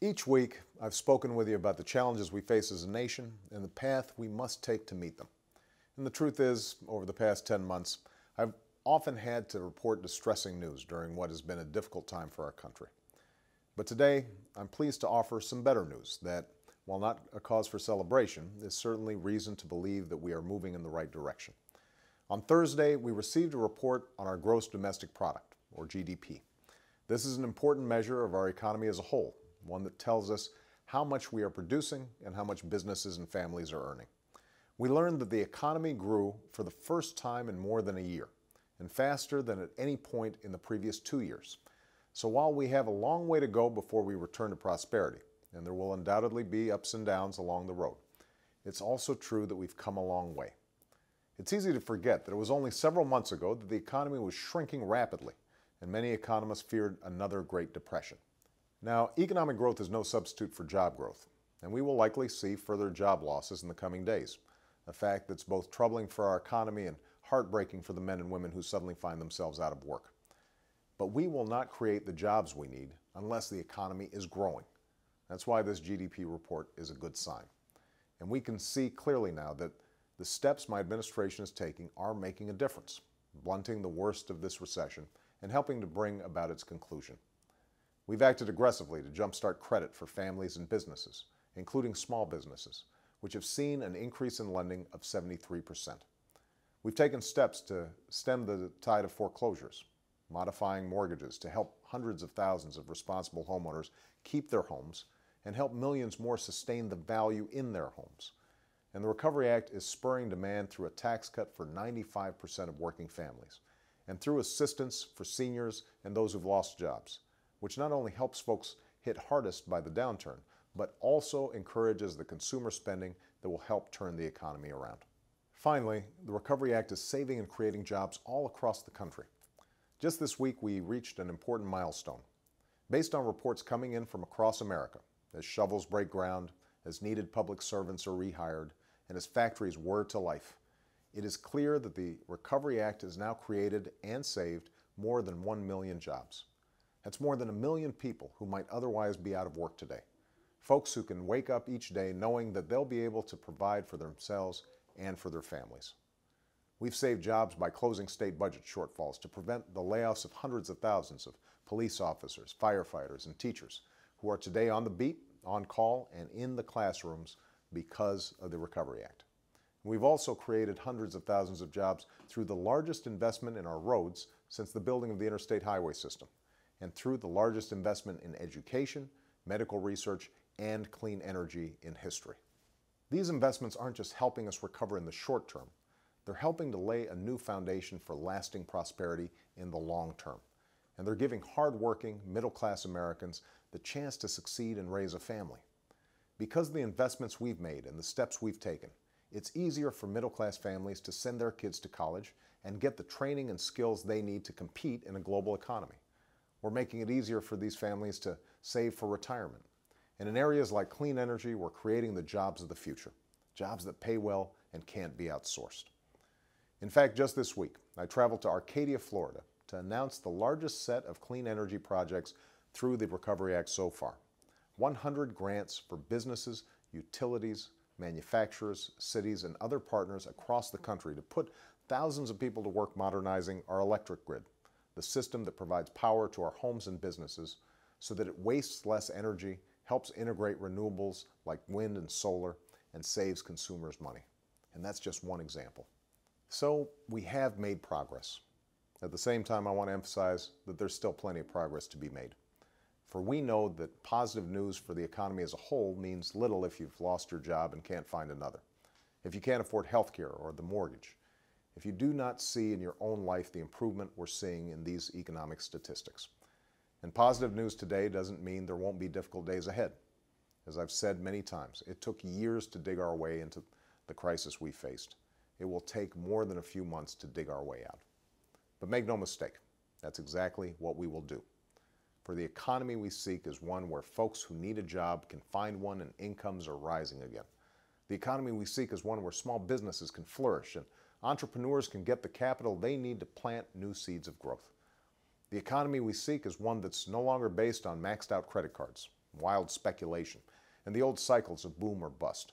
Each week, I've spoken with you about the challenges we face as a nation and the path we must take to meet them. And the truth is, over the past 10 months, I've often had to report distressing news during what has been a difficult time for our country. But today, I'm pleased to offer some better news that, while not a cause for celebration, is certainly reason to believe that we are moving in the right direction. On Thursday, we received a report on our gross domestic product, or GDP. This is an important measure of our economy as a whole one that tells us how much we are producing and how much businesses and families are earning. We learned that the economy grew for the first time in more than a year and faster than at any point in the previous two years. So while we have a long way to go before we return to prosperity, and there will undoubtedly be ups and downs along the road, it's also true that we've come a long way. It's easy to forget that it was only several months ago that the economy was shrinking rapidly, and many economists feared another Great Depression. Now, economic growth is no substitute for job growth, and we will likely see further job losses in the coming days, a fact that's both troubling for our economy and heartbreaking for the men and women who suddenly find themselves out of work. But we will not create the jobs we need unless the economy is growing. That's why this GDP report is a good sign. And we can see clearly now that the steps my administration is taking are making a difference, blunting the worst of this recession and helping to bring about its conclusion. We've acted aggressively to jumpstart credit for families and businesses, including small businesses, which have seen an increase in lending of 73%. We've taken steps to stem the tide of foreclosures, modifying mortgages to help hundreds of thousands of responsible homeowners keep their homes and help millions more sustain the value in their homes. And the Recovery Act is spurring demand through a tax cut for 95% of working families and through assistance for seniors and those who've lost jobs which not only helps folks hit hardest by the downturn, but also encourages the consumer spending that will help turn the economy around. Finally, the Recovery Act is saving and creating jobs all across the country. Just this week, we reached an important milestone. Based on reports coming in from across America, as shovels break ground, as needed public servants are rehired, and as factories whir to life, it is clear that the Recovery Act has now created and saved more than 1 million jobs. That's more than a million people who might otherwise be out of work today. Folks who can wake up each day knowing that they'll be able to provide for themselves and for their families. We've saved jobs by closing state budget shortfalls to prevent the layoffs of hundreds of thousands of police officers, firefighters, and teachers who are today on the beat, on call, and in the classrooms because of the Recovery Act. We've also created hundreds of thousands of jobs through the largest investment in our roads since the building of the interstate highway system and through the largest investment in education, medical research, and clean energy in history. These investments aren't just helping us recover in the short term, they're helping to lay a new foundation for lasting prosperity in the long term. And they're giving hardworking, middle class Americans the chance to succeed and raise a family. Because of the investments we've made and the steps we've taken, it's easier for middle class families to send their kids to college and get the training and skills they need to compete in a global economy. We're making it easier for these families to save for retirement. And in areas like clean energy, we're creating the jobs of the future, jobs that pay well and can't be outsourced. In fact, just this week, I traveled to Arcadia, Florida to announce the largest set of clean energy projects through the Recovery Act so far 100 grants for businesses, utilities, manufacturers, cities, and other partners across the country to put thousands of people to work modernizing our electric grid the system that provides power to our homes and businesses so that it wastes less energy, helps integrate renewables like wind and solar, and saves consumers money. And that's just one example. So we have made progress. At the same time, I want to emphasize that there's still plenty of progress to be made. For we know that positive news for the economy as a whole means little if you've lost your job and can't find another, if you can't afford health care or the mortgage, if you do not see in your own life the improvement we're seeing in these economic statistics. And positive news today doesn't mean there won't be difficult days ahead. As I've said many times, it took years to dig our way into the crisis we faced. It will take more than a few months to dig our way out. But make no mistake, that's exactly what we will do. For the economy we seek is one where folks who need a job can find one and incomes are rising again. The economy we seek is one where small businesses can flourish and entrepreneurs can get the capital they need to plant new seeds of growth. The economy we seek is one that's no longer based on maxed out credit cards, wild speculation, and the old cycles of boom or bust,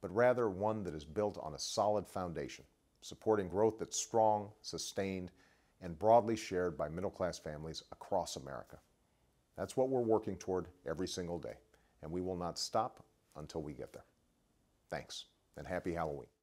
but rather one that is built on a solid foundation, supporting growth that's strong, sustained, and broadly shared by middle class families across America. That's what we're working toward every single day, and we will not stop until we get there. Thanks, and happy Halloween.